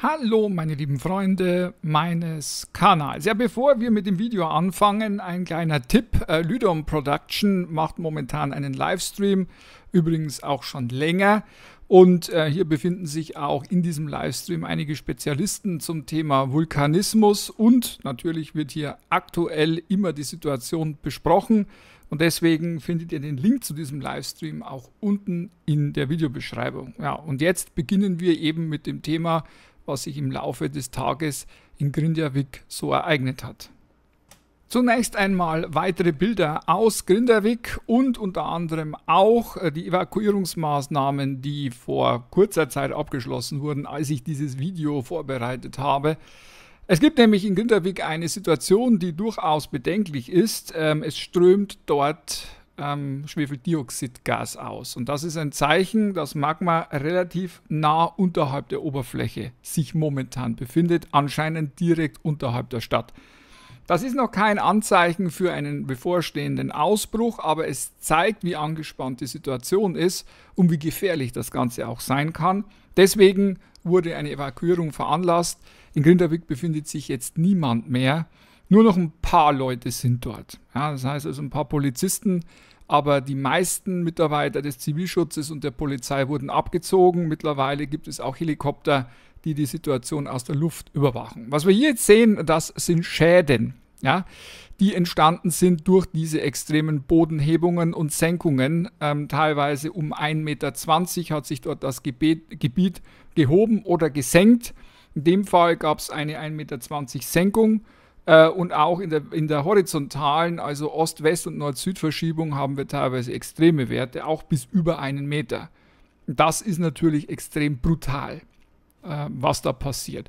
Hallo meine lieben Freunde meines Kanals. Ja, bevor wir mit dem Video anfangen, ein kleiner Tipp. Äh, Lydom Production macht momentan einen Livestream, übrigens auch schon länger. Und äh, hier befinden sich auch in diesem Livestream einige Spezialisten zum Thema Vulkanismus und natürlich wird hier aktuell immer die Situation besprochen. Und deswegen findet ihr den Link zu diesem Livestream auch unten in der Videobeschreibung. Ja, und jetzt beginnen wir eben mit dem Thema was sich im Laufe des Tages in Grindavik so ereignet hat. Zunächst einmal weitere Bilder aus Grindavik und unter anderem auch äh, die Evakuierungsmaßnahmen, die vor kurzer Zeit abgeschlossen wurden, als ich dieses Video vorbereitet habe. Es gibt nämlich in Grindavik eine Situation, die durchaus bedenklich ist. Ähm, es strömt dort ähm, Schwefeldioxidgas aus. Und das ist ein Zeichen, dass Magma relativ nah unterhalb der Oberfläche sich momentan befindet, anscheinend direkt unterhalb der Stadt. Das ist noch kein Anzeichen für einen bevorstehenden Ausbruch, aber es zeigt, wie angespannt die Situation ist und wie gefährlich das Ganze auch sein kann. Deswegen wurde eine Evakuierung veranlasst. In Grindavik befindet sich jetzt niemand mehr. Nur noch ein paar Leute sind dort. Ja, das heißt also ein paar Polizisten, aber die meisten Mitarbeiter des Zivilschutzes und der Polizei wurden abgezogen. Mittlerweile gibt es auch Helikopter, die die Situation aus der Luft überwachen. Was wir hier jetzt sehen, das sind Schäden, ja, die entstanden sind durch diese extremen Bodenhebungen und Senkungen. Ähm, teilweise um 1,20 Meter hat sich dort das Gebet, Gebiet gehoben oder gesenkt. In dem Fall gab es eine 1,20 Meter Senkung äh, und auch in der, in der horizontalen, also Ost-West- und Nord-Süd-Verschiebung, haben wir teilweise extreme Werte, auch bis über einen Meter. Das ist natürlich extrem brutal, äh, was da passiert.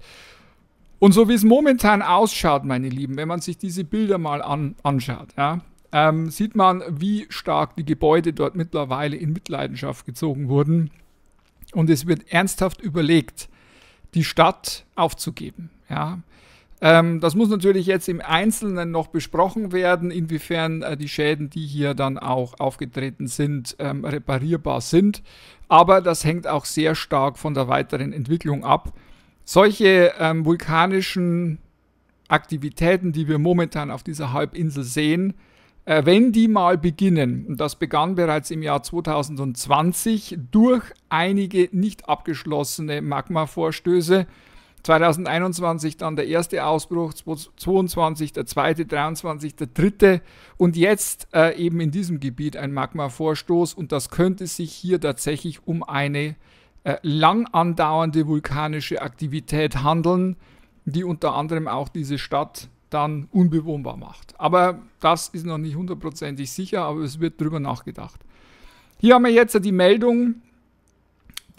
Und so wie es momentan ausschaut, meine Lieben, wenn man sich diese Bilder mal an, anschaut, ja, ähm, sieht man, wie stark die Gebäude dort mittlerweile in Mitleidenschaft gezogen wurden. Und es wird ernsthaft überlegt, die Stadt aufzugeben. Ja. Ähm, das muss natürlich jetzt im Einzelnen noch besprochen werden, inwiefern äh, die Schäden, die hier dann auch aufgetreten sind, ähm, reparierbar sind. Aber das hängt auch sehr stark von der weiteren Entwicklung ab. Solche ähm, vulkanischen Aktivitäten, die wir momentan auf dieser Halbinsel sehen, äh, wenn die mal beginnen, und das begann bereits im Jahr 2020 durch einige nicht abgeschlossene Magmavorstöße, vorstöße 2021 dann der erste Ausbruch, 2022 der zweite, 23 der dritte und jetzt äh, eben in diesem Gebiet ein Magmavorstoß und das könnte sich hier tatsächlich um eine äh, lang andauernde vulkanische Aktivität handeln, die unter anderem auch diese Stadt dann unbewohnbar macht. Aber das ist noch nicht hundertprozentig sicher, aber es wird drüber nachgedacht. Hier haben wir jetzt die Meldung,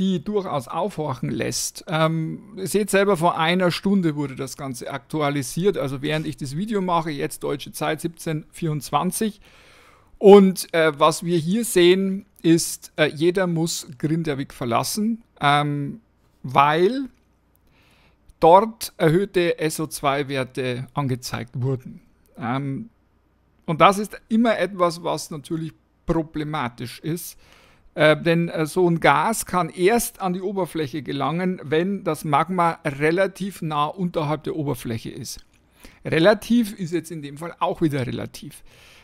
die durchaus aufhorchen lässt. Ähm, ihr seht selber, vor einer Stunde wurde das Ganze aktualisiert, also während ich das Video mache, jetzt deutsche Zeit 1724. Und äh, was wir hier sehen, ist, äh, jeder muss Grinderwig verlassen, ähm, weil dort erhöhte SO2-Werte angezeigt wurden. Ähm, und das ist immer etwas, was natürlich problematisch ist. Äh, denn äh, so ein Gas kann erst an die Oberfläche gelangen, wenn das Magma relativ nah unterhalb der Oberfläche ist. Relativ ist jetzt in dem Fall auch wieder relativ.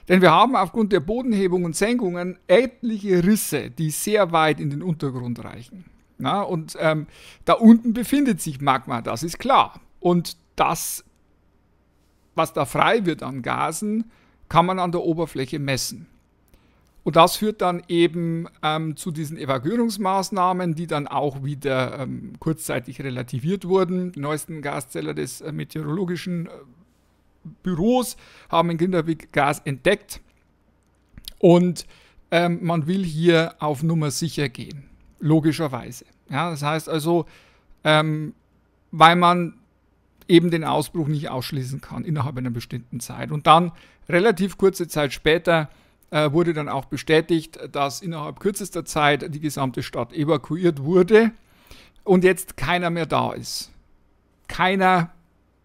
Denn wir haben aufgrund der Bodenhebung und Senkungen etliche Risse, die sehr weit in den Untergrund reichen. Na, und ähm, da unten befindet sich Magma, das ist klar. Und das, was da frei wird an Gasen, kann man an der Oberfläche messen. Und das führt dann eben ähm, zu diesen Evakuierungsmaßnahmen, die dann auch wieder ähm, kurzzeitig relativiert wurden. Die neuesten Gaszähler des äh, meteorologischen äh, Büros haben in Grinderweg Gas entdeckt. Und ähm, man will hier auf Nummer sicher gehen, logischerweise. Ja, das heißt also, ähm, weil man eben den Ausbruch nicht ausschließen kann innerhalb einer bestimmten Zeit. Und dann relativ kurze Zeit später äh, wurde dann auch bestätigt, dass innerhalb kürzester Zeit die gesamte Stadt evakuiert wurde und jetzt keiner mehr da ist. Keiner,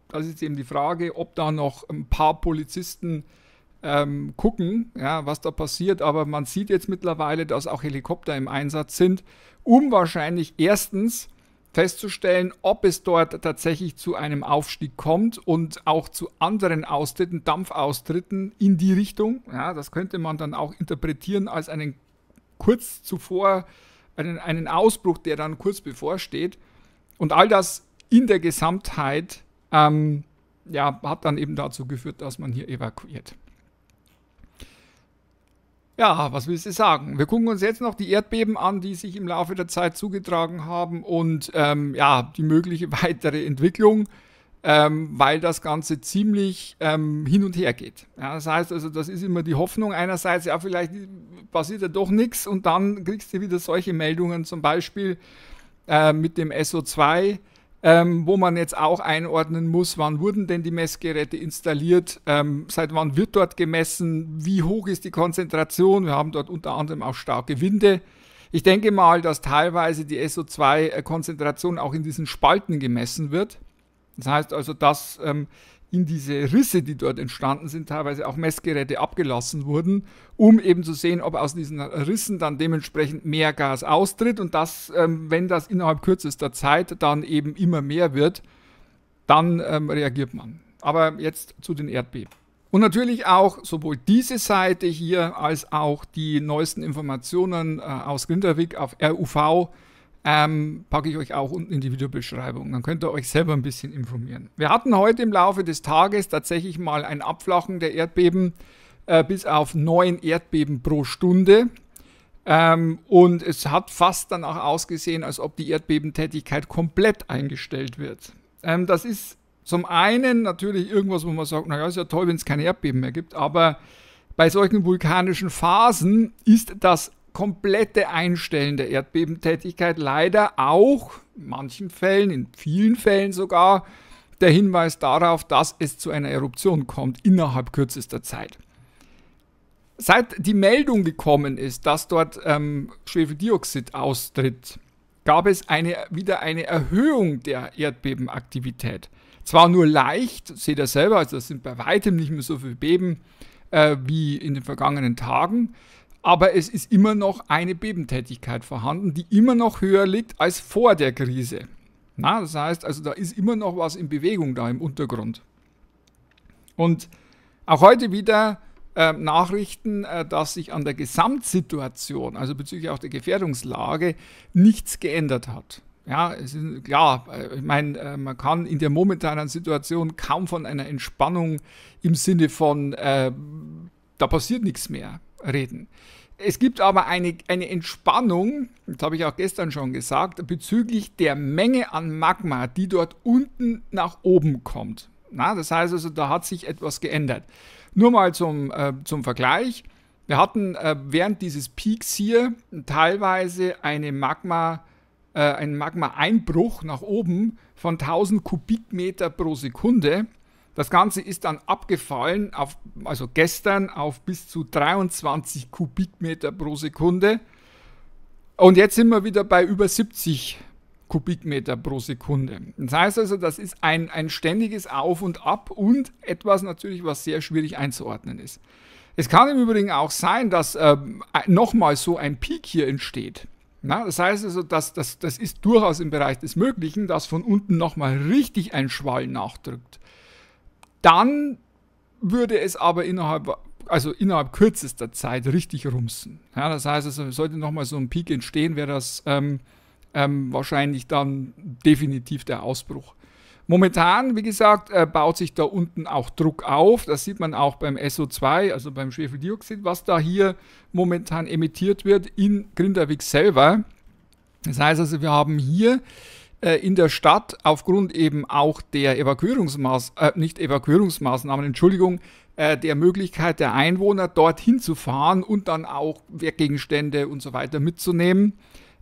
das ist eben die Frage, ob da noch ein paar Polizisten ähm, gucken, ja, was da passiert, aber man sieht jetzt mittlerweile, dass auch Helikopter im Einsatz sind, um wahrscheinlich erstens festzustellen, ob es dort tatsächlich zu einem Aufstieg kommt und auch zu anderen Austritten, Dampfaustritten in die Richtung. Ja, das könnte man dann auch interpretieren als einen kurz zuvor, einen, einen Ausbruch, der dann kurz bevorsteht. Und all das in der Gesamtheit ähm, ja, hat dann eben dazu geführt, dass man hier evakuiert. Ja, was willst du sagen? Wir gucken uns jetzt noch die Erdbeben an, die sich im Laufe der Zeit zugetragen haben und ähm, ja, die mögliche weitere Entwicklung, ähm, weil das Ganze ziemlich ähm, hin und her geht. Ja, das heißt also, das ist immer die Hoffnung einerseits, ja, vielleicht passiert ja doch nichts und dann kriegst du wieder solche Meldungen, zum Beispiel äh, mit dem SO2 ähm, wo man jetzt auch einordnen muss, wann wurden denn die Messgeräte installiert, ähm, seit wann wird dort gemessen, wie hoch ist die Konzentration. Wir haben dort unter anderem auch starke Winde. Ich denke mal, dass teilweise die SO2-Konzentration auch in diesen Spalten gemessen wird. Das heißt also, dass ähm, in diese Risse, die dort entstanden sind, teilweise auch Messgeräte abgelassen wurden, um eben zu sehen, ob aus diesen Rissen dann dementsprechend mehr Gas austritt und das, ähm, wenn das innerhalb kürzester Zeit dann eben immer mehr wird, dann ähm, reagiert man. Aber jetzt zu den Erdbeben. Und natürlich auch sowohl diese Seite hier als auch die neuesten Informationen äh, aus Grindavik auf RUV ähm, packe ich euch auch unten in die Videobeschreibung. Dann könnt ihr euch selber ein bisschen informieren. Wir hatten heute im Laufe des Tages tatsächlich mal ein Abflachen der Erdbeben äh, bis auf neun Erdbeben pro Stunde. Ähm, und es hat fast danach ausgesehen, als ob die Erdbebentätigkeit komplett eingestellt wird. Ähm, das ist zum einen natürlich irgendwas, wo man sagt, naja, ist ja toll, wenn es keine Erdbeben mehr gibt, aber bei solchen vulkanischen Phasen ist das komplette Einstellen der Erdbebentätigkeit leider auch, in manchen Fällen, in vielen Fällen sogar, der Hinweis darauf, dass es zu einer Eruption kommt innerhalb kürzester Zeit. Seit die Meldung gekommen ist, dass dort ähm, Schwefeldioxid austritt, gab es eine, wieder eine Erhöhung der Erdbebenaktivität. Zwar nur leicht, seht ihr selber, also das sind bei weitem nicht mehr so viele Beben äh, wie in den vergangenen Tagen, aber es ist immer noch eine Bebentätigkeit vorhanden, die immer noch höher liegt als vor der Krise. Na, das heißt, also da ist immer noch was in Bewegung da im Untergrund. Und auch heute wieder äh, Nachrichten, äh, dass sich an der Gesamtsituation, also bezüglich auch der Gefährdungslage, nichts geändert hat. Ja, es ist, klar, äh, ich meine, äh, man kann in der momentanen Situation kaum von einer Entspannung im Sinne von, äh, da passiert nichts mehr reden. Es gibt aber eine, eine Entspannung, das habe ich auch gestern schon gesagt, bezüglich der Menge an Magma, die dort unten nach oben kommt. Na, das heißt also, da hat sich etwas geändert. Nur mal zum, äh, zum Vergleich. Wir hatten äh, während dieses Peaks hier teilweise eine Magma, äh, einen Magma-Einbruch nach oben von 1000 Kubikmeter pro Sekunde. Das Ganze ist dann abgefallen, auf, also gestern, auf bis zu 23 Kubikmeter pro Sekunde. Und jetzt sind wir wieder bei über 70 Kubikmeter pro Sekunde. Das heißt also, das ist ein, ein ständiges Auf und Ab und etwas natürlich, was sehr schwierig einzuordnen ist. Es kann im Übrigen auch sein, dass äh, nochmal so ein Peak hier entsteht. Na, das heißt also, dass, dass, das ist durchaus im Bereich des Möglichen, dass von unten nochmal richtig ein Schwall nachdrückt. Dann würde es aber innerhalb, also innerhalb kürzester Zeit richtig rumsen. Ja, das heißt, es also, sollte nochmal so ein Peak entstehen, wäre das ähm, ähm, wahrscheinlich dann definitiv der Ausbruch. Momentan, wie gesagt, äh, baut sich da unten auch Druck auf. Das sieht man auch beim SO2, also beim Schwefeldioxid, was da hier momentan emittiert wird in Grinderweg selber. Das heißt also, wir haben hier äh, in der Stadt aufgrund eben auch der Evakuierungsmaß, äh, nicht Evakuierungsmaßnahmen, Entschuldigung, äh, der Möglichkeit der Einwohner dorthin zu fahren und dann auch Wertgegenstände und so weiter mitzunehmen.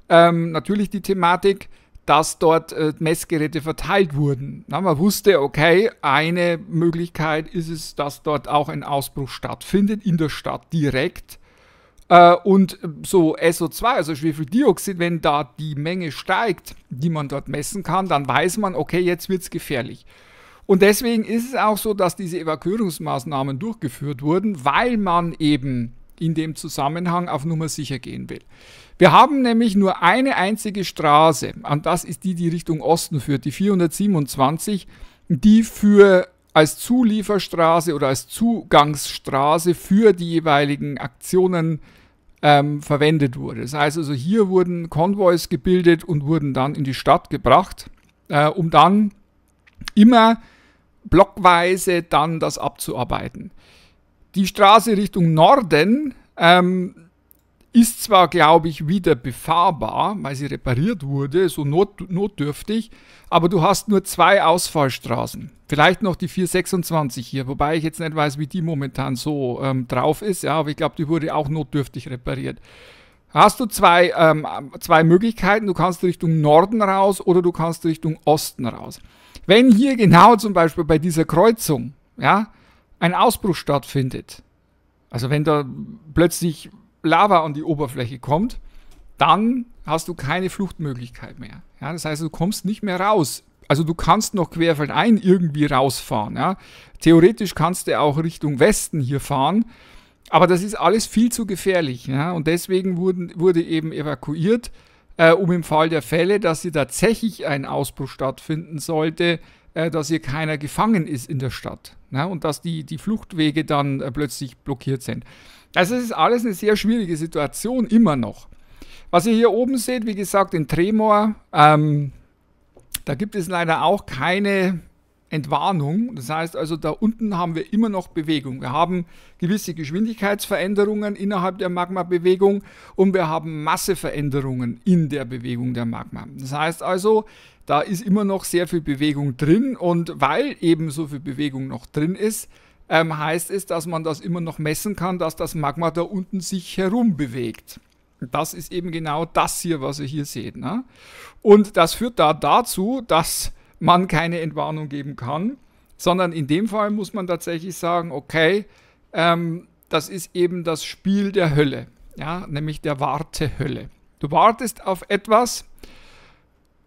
Ähm, natürlich die Thematik, dass dort äh, Messgeräte verteilt wurden. Na, man wusste, okay, eine Möglichkeit ist es, dass dort auch ein Ausbruch stattfindet, in der Stadt direkt. Äh, und äh, so SO2, also Schwefeldioxid, wenn da die Menge steigt, die man dort messen kann, dann weiß man, okay, jetzt wird es gefährlich. Und deswegen ist es auch so, dass diese Evakuierungsmaßnahmen durchgeführt wurden, weil man eben in dem Zusammenhang auf Nummer sicher gehen will. Wir haben nämlich nur eine einzige Straße, und das ist die, die Richtung Osten führt, die 427, die für als Zulieferstraße oder als Zugangsstraße für die jeweiligen Aktionen ähm, verwendet wurde. Das heißt also, hier wurden Konvois gebildet und wurden dann in die Stadt gebracht, äh, um dann immer blockweise dann das abzuarbeiten. Die Straße Richtung Norden ähm, ist zwar, glaube ich, wieder befahrbar, weil sie repariert wurde, so not notdürftig, aber du hast nur zwei Ausfallstraßen. Vielleicht noch die 426 hier, wobei ich jetzt nicht weiß, wie die momentan so ähm, drauf ist, ja, aber ich glaube, die wurde auch notdürftig repariert. Hast du zwei, ähm, zwei Möglichkeiten, du kannst Richtung Norden raus oder du kannst Richtung Osten raus. Wenn hier genau zum Beispiel bei dieser Kreuzung ja, ein Ausbruch stattfindet, also wenn da plötzlich Lava an die Oberfläche kommt, dann hast du keine Fluchtmöglichkeit mehr. Ja, das heißt, du kommst nicht mehr raus. Also du kannst noch querfeldein irgendwie rausfahren. Ja. Theoretisch kannst du auch Richtung Westen hier fahren, aber das ist alles viel zu gefährlich. Ja. Und deswegen wurden, wurde eben evakuiert, äh, um im Fall der Fälle, dass hier tatsächlich ein Ausbruch stattfinden sollte, äh, dass hier keiner gefangen ist in der Stadt ne? und dass die, die Fluchtwege dann äh, plötzlich blockiert sind. Also es ist alles eine sehr schwierige Situation immer noch. Was ihr hier oben seht, wie gesagt, in Tremor, ähm, da gibt es leider auch keine Entwarnung. Das heißt also, da unten haben wir immer noch Bewegung. Wir haben gewisse Geschwindigkeitsveränderungen innerhalb der Magma-Bewegung und wir haben Masseveränderungen in der Bewegung der Magma. Das heißt also, da ist immer noch sehr viel Bewegung drin und weil eben so viel Bewegung noch drin ist, ähm, heißt es, dass man das immer noch messen kann, dass das Magma da unten sich herum bewegt. Das ist eben genau das hier, was ihr hier seht. Ne? Und das führt da dazu, dass man keine Entwarnung geben kann, sondern in dem Fall muss man tatsächlich sagen, okay, ähm, das ist eben das Spiel der Hölle, ja? nämlich der Wartehölle. Du wartest auf etwas,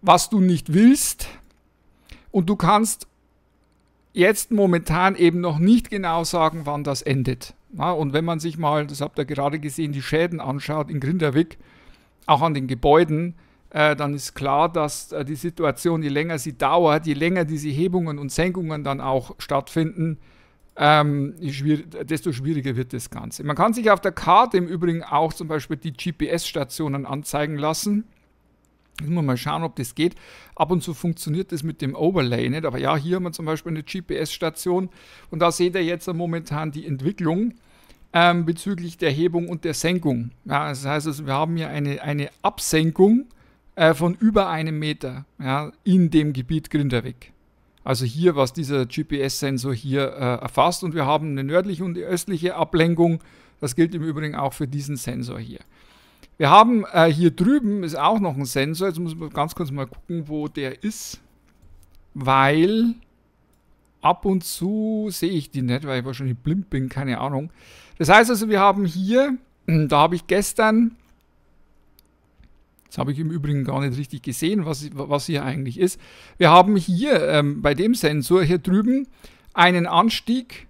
was du nicht willst. Und du kannst jetzt momentan eben noch nicht genau sagen, wann das endet. Na, und wenn man sich mal, das habt ihr gerade gesehen, die Schäden anschaut in Grindavik, auch an den Gebäuden, äh, dann ist klar, dass äh, die Situation, je länger sie dauert, je länger diese Hebungen und Senkungen dann auch stattfinden, ähm, desto schwieriger wird das Ganze. Man kann sich auf der Karte im Übrigen auch zum Beispiel die GPS-Stationen anzeigen lassen. Müssen wir mal schauen, ob das geht. Ab und zu funktioniert das mit dem Overlay nicht. Aber ja, hier haben wir zum Beispiel eine GPS-Station. Und da seht ihr jetzt momentan die Entwicklung ähm, bezüglich der Hebung und der Senkung. Ja, das heißt, also, wir haben hier eine, eine Absenkung äh, von über einem Meter ja, in dem Gebiet Grinderweg. Also hier, was dieser GPS-Sensor hier äh, erfasst. Und wir haben eine nördliche und östliche Ablenkung. Das gilt im Übrigen auch für diesen Sensor hier. Wir haben äh, hier drüben ist auch noch ein Sensor. Jetzt muss man ganz kurz mal gucken, wo der ist. Weil ab und zu sehe ich die nicht, weil ich wahrscheinlich blind bin, keine Ahnung. Das heißt also, wir haben hier, da habe ich gestern, das habe ich im Übrigen gar nicht richtig gesehen, was, was hier eigentlich ist. Wir haben hier ähm, bei dem Sensor hier drüben einen Anstieg,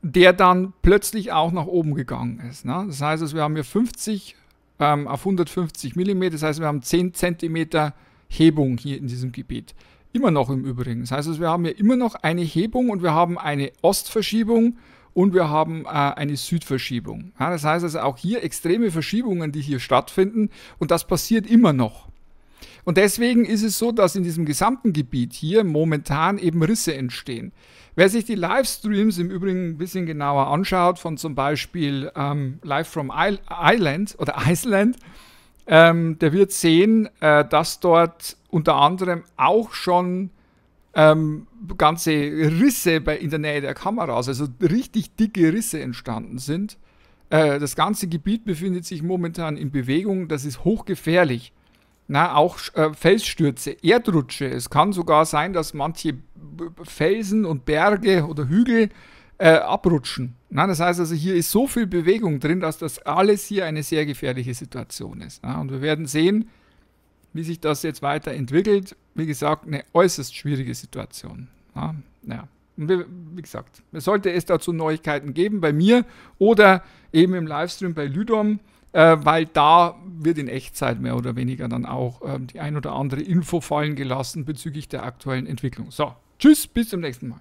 der dann plötzlich auch nach oben gegangen ist. Ne? Das heißt also, wir haben hier 50, ähm, auf 150 mm. Das heißt, wir haben 10 cm Hebung hier in diesem Gebiet. Immer noch im Übrigen. Das heißt, wir haben hier immer noch eine Hebung und wir haben eine Ostverschiebung und wir haben äh, eine Südverschiebung. Ja, das heißt also auch hier extreme Verschiebungen, die hier stattfinden und das passiert immer noch. Und deswegen ist es so, dass in diesem gesamten Gebiet hier momentan eben Risse entstehen. Wer sich die Livestreams im Übrigen ein bisschen genauer anschaut, von zum Beispiel ähm, Live from Island oder Iceland, ähm, der wird sehen, äh, dass dort unter anderem auch schon ähm, ganze Risse bei, in der Nähe der Kameras, also richtig dicke Risse entstanden sind. Äh, das ganze Gebiet befindet sich momentan in Bewegung, das ist hochgefährlich na, auch äh, Felsstürze, Erdrutsche. Es kann sogar sein, dass manche Felsen und Berge oder Hügel äh, abrutschen. Na, das heißt also, hier ist so viel Bewegung drin, dass das alles hier eine sehr gefährliche Situation ist. Na, und wir werden sehen, wie sich das jetzt weiterentwickelt. Wie gesagt, eine äußerst schwierige Situation. Na, ja. Wir, wie gesagt, sollte es dazu Neuigkeiten geben bei mir oder eben im Livestream bei Lydom, äh, weil da wird in Echtzeit mehr oder weniger dann auch äh, die ein oder andere Info fallen gelassen bezüglich der aktuellen Entwicklung. So, tschüss, bis zum nächsten Mal.